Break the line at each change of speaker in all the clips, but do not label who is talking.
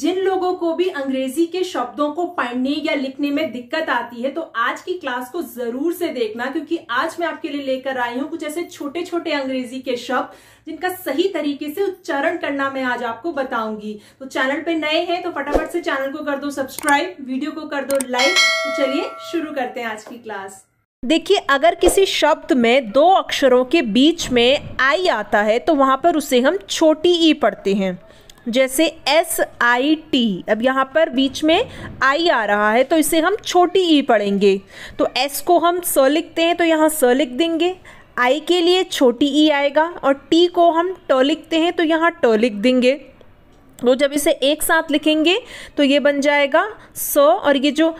जिन लोगों को भी अंग्रेजी के शब्दों को पढ़ने या लिखने में दिक्कत आती है तो आज की क्लास को जरूर से देखना क्योंकि आज मैं आपके लिए लेकर आई हूं कुछ ऐसे छोटे छोटे अंग्रेजी के शब्द जिनका सही तरीके से उच्चारण करना मैं आज आपको बताऊंगी तो चैनल पे नए हैं तो फटाफट से चैनल को कर दो सब्सक्राइब वीडियो को कर दो लाइक तो चलिए शुरू करते हैं आज की क्लास देखिए अगर किसी शब्द में दो अक्षरों के बीच में आई आता है तो वहां पर उसे हम छोटी ई पढ़ते हैं जैसे एस आई टी अब यहाँ पर बीच में आई आ रहा है तो इसे हम छोटी ई e पढ़ेंगे तो एस को हम स लिखते हैं तो यहाँ स लिख देंगे आई के लिए छोटी ई e आएगा और टी को हम ट लिखते हैं तो यहाँ ट लिख देंगे तो जब इसे एक साथ लिखेंगे तो ये बन जाएगा स और ये जो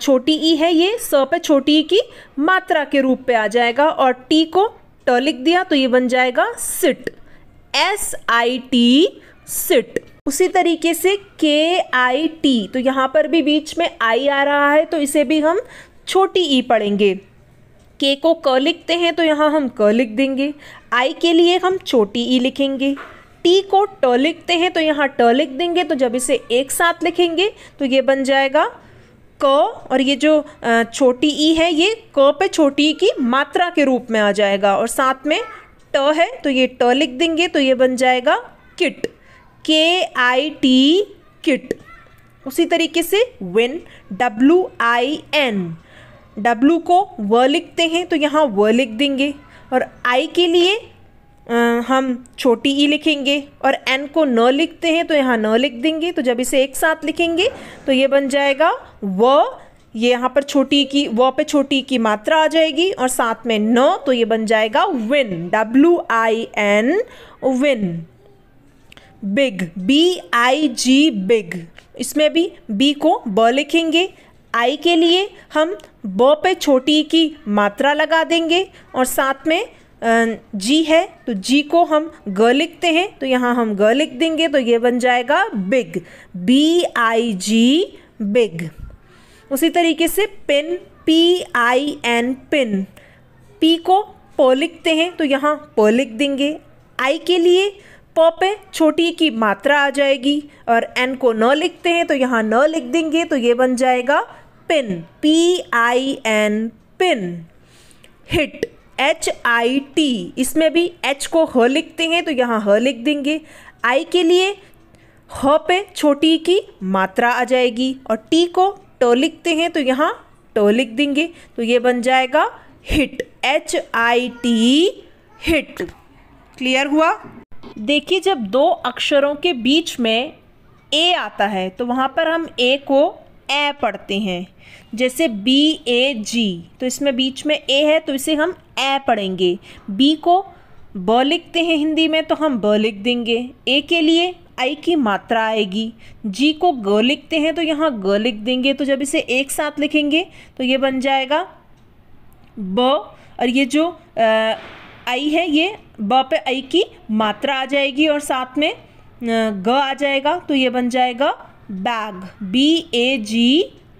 छोटी ई e है ये स पे छोटी ई की मात्रा के रूप पे आ जाएगा और टी को ट लिख दिया तो ये बन जाएगा sit S I T sit उसी तरीके से के आई टी तो यहाँ पर भी बीच में आई आ रहा है तो इसे भी हम छोटी ई e पढ़ेंगे के को क लिखते हैं तो यहाँ हम क लिख देंगे आई के लिए हम छोटी ई e लिखेंगे टी को ट लिखते हैं तो यहाँ ट लिख देंगे तो जब इसे एक साथ लिखेंगे तो ये बन जाएगा क और ये जो छोटी ई e है ये क पे छोटी ई की मात्रा के रूप में आ जाएगा और साथ में ट है तो ये ट लिख देंगे तो ये बन जाएगा किट के आई टी किट उसी तरीके से win W I N W को व लिखते हैं तो यहाँ व लिख देंगे और आई के लिए आ, हम छोटी ई e लिखेंगे और एन को न लिखते हैं तो यहाँ न लिख देंगे तो जब इसे एक साथ लिखेंगे तो ये बन जाएगा व ये यहाँ पर छोटी e की व पे छोटी e की मात्रा आ जाएगी और साथ में न तो ये बन जाएगा win W I N win big B I G big इसमें भी बी को ब लिखेंगे आई के लिए हम ब पे छोटी की मात्रा लगा देंगे और साथ में जी है तो जी को हम ग लिखते हैं तो यहाँ हम ग लिख देंगे तो ये बन जाएगा big B I G big उसी तरीके से pin P I N pin P को प लिखते हैं तो यहाँ प लिख देंगे आई के लिए पॉपे पे छोटी की मात्रा आ जाएगी और एन को न लिखते हैं तो यहाँ न लिख देंगे तो ये बन जाएगा pin P I N pin hit H I T इसमें भी एच को ह लिखते हैं तो यहाँ ह लिख देंगे आई के लिए ह पे छोटी की मात्रा आ जाएगी और टी को ट लिखते हैं तो यहाँ ट लिख देंगे तो ये बन जाएगा hit H I T hit clear हुआ देखिए जब दो अक्षरों के बीच में ए आता है तो वहाँ पर हम ए को ए पढ़ते हैं जैसे बी ए जी तो इसमें बीच में ए है तो इसे हम ए पढ़ेंगे बी को ब लिखते हैं हिंदी में तो हम ब लिख देंगे ए के लिए आई की मात्रा आएगी जी को ग लिखते हैं तो यहाँ ग लिख देंगे तो जब इसे एक साथ लिखेंगे तो ये बन जाएगा ब और ये जो आ, आई है ये ब पे आई की मात्रा आ जाएगी और साथ में ग आ जाएगा तो ये बन जाएगा bag B A G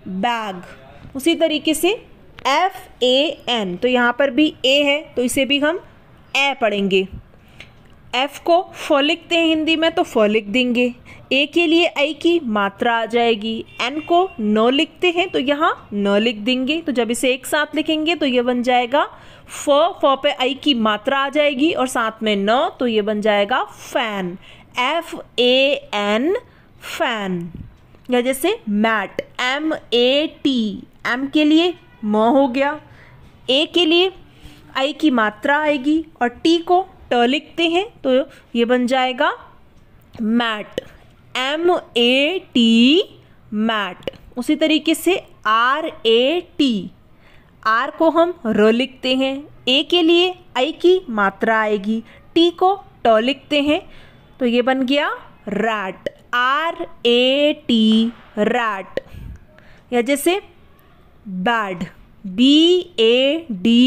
bag उसी तरीके से एफ ए एन तो यहाँ पर भी ए है तो इसे भी हम ए e पढ़ेंगे एफ़ को फ लिखते हैं हिंदी में तो फ लिख देंगे ए के लिए आई की मात्रा आ जाएगी एन को न लिखते हैं तो यहाँ न लिख देंगे तो जब इसे एक साथ लिखेंगे तो ये बन जाएगा फ फ पे आई की मात्रा आ जाएगी और साथ में न तो ये बन जाएगा fan F A N fan या जैसे mat M A T M के लिए म हो गया ए के लिए आई की मात्रा आएगी और टी को ट लिखते हैं तो ये बन जाएगा mat M A T mat उसी तरीके से आर ए टी आर को हम र लिखते हैं ए के लिए आई की मात्रा आएगी टी को ट लिखते हैं तो ये बन गया rat R A T rat या जैसे bad B A D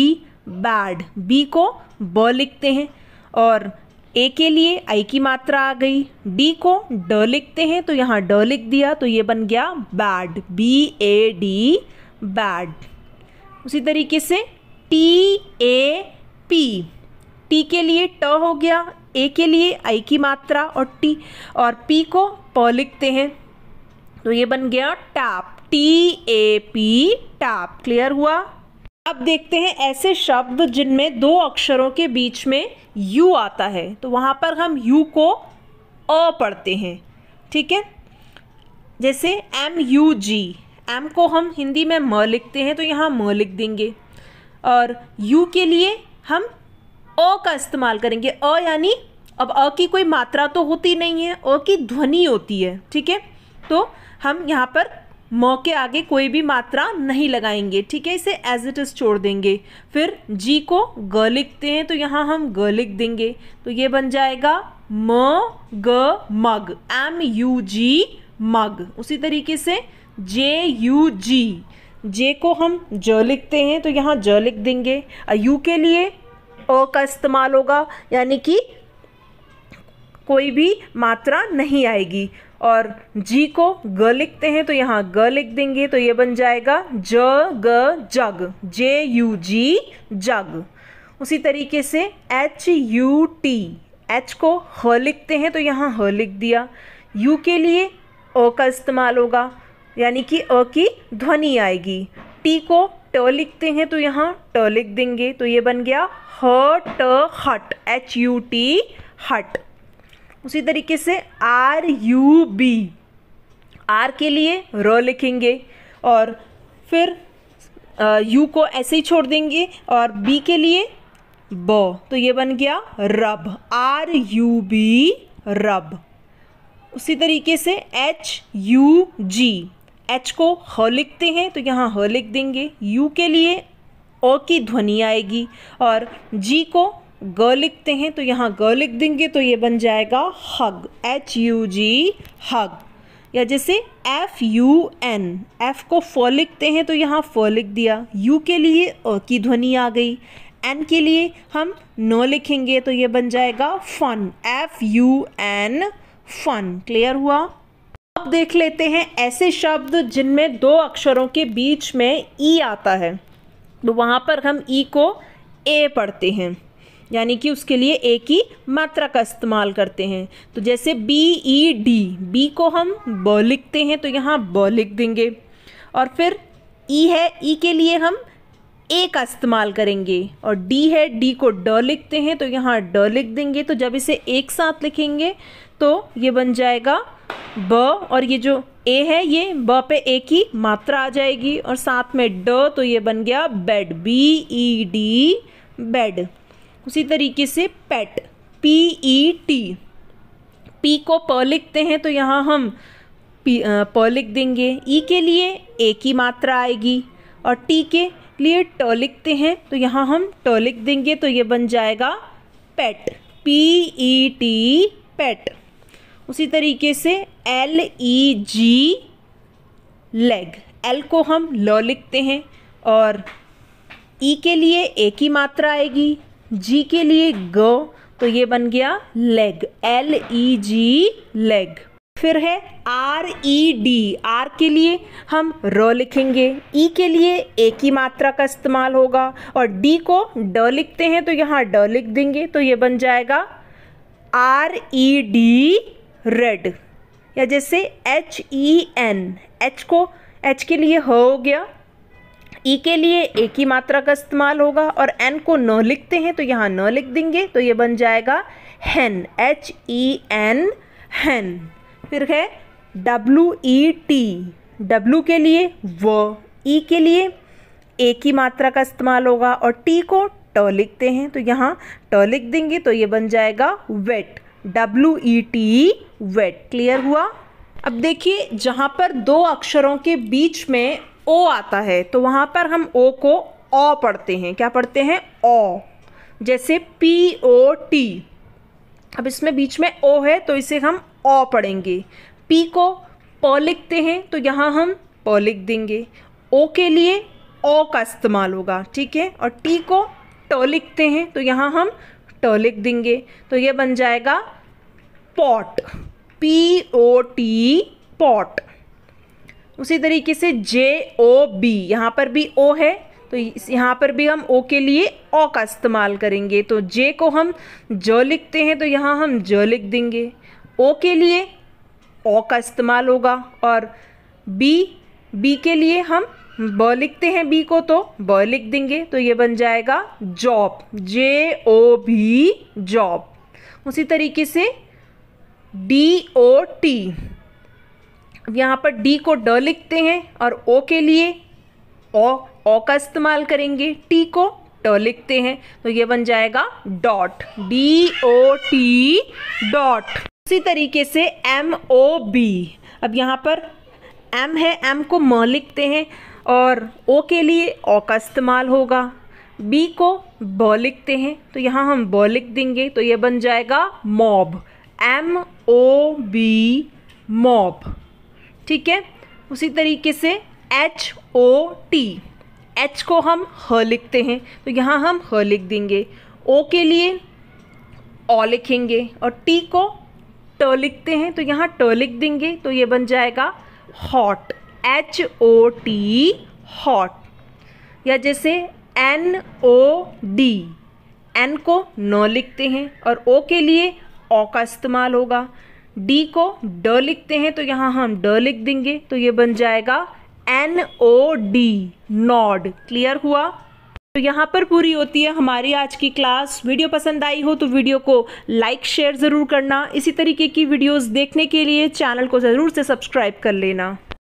bad B को ब लिखते हैं और ए के लिए आई की मात्रा आ गई डी को ड लिखते हैं तो यहाँ ड लिख दिया तो ये बन गया bad B A D bad उसी तरीके से टी ए पी टी के लिए ट हो गया ए के लिए आई की मात्रा और टी और पी को प लिखते हैं तो ये बन गया tap T A P tap clear हुआ अब देखते हैं ऐसे शब्द जिनमें दो अक्षरों के बीच में यू आता है तो वहाँ पर हम यू को अ पढ़ते हैं ठीक है जैसे एम यू जी एम को हम हिंदी में म लिखते हैं तो यहाँ म लिख देंगे और यू के लिए हम अ का इस्तेमाल करेंगे अ यानी अब अ की कोई मात्रा तो होती नहीं है अ की ध्वनि होती है ठीक है तो हम यहाँ पर म के आगे कोई भी मात्रा नहीं लगाएंगे ठीक है इसे एज इट इज़ छोड़ देंगे फिर जी को ग लिखते हैं तो यहाँ हम ग लिख देंगे तो ये बन जाएगा म ग मग एम यू जी मग उसी तरीके से जे यू जी जे को हम ज लिखते हैं तो यहाँ ज लिख देंगे यू के लिए अ का इस्तेमाल होगा यानी कि कोई भी मात्रा नहीं आएगी और जी को ग लिखते हैं तो यहाँ ग लिख देंगे तो ये बन जाएगा ज ग जग जे यू जी जग उसी तरीके से एच यू टी एच को ह लिखते हैं तो यहाँ ह लिख दिया यू के लिए अ का इस्तेमाल होगा यानी कि अ की ध्वनि आएगी टी को ट लिखते हैं तो यहाँ ट लिख देंगे तो ये बन गया ह ट हट एच यू टी हट उसी तरीके से आर यू बी आर के लिए र लिखेंगे और फिर यू को ऐसे ही छोड़ देंगे और बी के लिए ब तो ये बन गया रब आर यू बी रब उसी तरीके से एच यू जी एच को ह लिखते हैं तो यहाँ ह लिख देंगे यू के लिए ओ की ध्वनि आएगी और जी को ग लिखते हैं तो यहाँ ग लिख देंगे तो ये बन जाएगा हग एच यू जी हग या जैसे एफ यू एन एफ को फ लिखते हैं तो यहाँ फ लिख दिया यू के लिए अ की ध्वनि आ गई एन के लिए हम नो लिखेंगे तो ये बन जाएगा fun F U N fun clear हुआ अब देख लेते हैं ऐसे शब्द जिनमें दो अक्षरों के बीच में ई e आता है तो वहाँ पर हम ई e को ए पढ़ते हैं यानी कि उसके लिए ए की मात्रा का इस्तेमाल करते हैं तो जैसे बी ई डी बी को हम ब लिखते हैं तो यहाँ ब लिख देंगे और फिर ई e है ई e के लिए हम ए का इस्तेमाल करेंगे और डी है डी को ड लिखते हैं तो यहाँ ड लिख देंगे तो जब इसे एक साथ लिखेंगे तो ये बन जाएगा ब और ये जो ए है ये ब पे ए की मात्रा आ जाएगी और साथ में ड तो ये बन गया bed B E D bed उसी तरीके से pet P E T P को प लिखते हैं तो यहाँ हम पी प लिख देंगे ई e के लिए ए की मात्रा आएगी और टी के लिए ट लिखते हैं तो यहाँ हम ट लिख देंगे तो ये बन जाएगा पेट पी ई टी पेट उसी तरीके से L E G leg L को हम ल लिखते हैं और ई e के लिए ए की मात्रा आएगी जी के लिए ग तो ये बन गया leg L E G leg फिर है आर ई डी आर के लिए हम र लिखेंगे ई e के लिए एक ही मात्रा का इस्तेमाल होगा और डी को ड लिखते हैं तो यहाँ ड लिख देंगे तो ये बन जाएगा आर ई डी रेड या जैसे एच ई एन एच को एच के लिए ह हो गया ई के लिए एक ही मात्रा का इस्तेमाल होगा और एन को न लिखते हैं तो यहाँ न लिख देंगे तो ये बन जाएगा हैन एच ई एन हैन फिर है डब्लू ई टी डब्लू के लिए व ई e के लिए एक ही मात्रा का इस्तेमाल होगा और टी को ट लिखते हैं तो यहाँ ट लिख देंगे तो ये बन जाएगा wet W E T wet clear हुआ अब देखिए जहाँ पर दो अक्षरों के बीच में ओ आता है तो वहाँ पर हम ओ को ओ पढ़ते हैं क्या पढ़ते हैं ओ जैसे पी ओ टी अब इसमें बीच में ओ है तो इसे हम ओ पढ़ेंगे पी को प लिखते हैं तो यहाँ हम प लिख देंगे ओ के लिए ओ का इस्तेमाल होगा ठीक है और टी को ट लिखते हैं तो यहाँ हम ट लिख देंगे तो ये बन जाएगा pot P O T pot उसी तरीके से जे ओ बी यहाँ पर भी ओ है तो यहाँ पर भी हम ओ के लिए ओ का इस्तेमाल करेंगे तो जे को हम ज लिखते हैं तो यहाँ हम ज लिख देंगे ओ के लिए ओ का इस्तेमाल होगा और बी बी के लिए हम ब लिखते हैं बी को तो ब लिख देंगे तो ये बन जाएगा जॉब जे ओ भी जॉब उसी तरीके से डी ओ टी अब यहाँ पर डी को ड लिखते हैं और ओ के लिए ओ ओ का इस्तेमाल करेंगे टी को ट लिखते हैं तो ये बन जाएगा dot D O T dot उसी तरीके से एम ओ बी अब यहाँ पर एम है एम को म लिखते हैं और ओ के लिए ओ का इस्तेमाल होगा बी को ब लिखते हैं तो यहाँ हम ब लिख देंगे तो ये बन जाएगा mob M O B mob ठीक है उसी तरीके से एच ओ टी एच को हम ह लिखते हैं तो यहाँ हम ह लिख देंगे ओ के लिए ओ लिखेंगे और टी को ट लिखते हैं तो यहाँ ट लिख देंगे तो ये बन जाएगा hot H O T hot या जैसे एन ओ डी एन को न लिखते हैं और ओ के लिए ओ का इस्तेमाल होगा डी को ड लिखते हैं तो यहाँ हम ड लिख देंगे तो ये बन जाएगा N O D nod clear हुआ तो यहाँ पर पूरी होती है हमारी आज की क्लास वीडियो पसंद आई हो तो वीडियो को लाइक शेयर ज़रूर करना इसी तरीके की वीडियोस देखने के लिए चैनल को ज़रूर से सब्सक्राइब कर लेना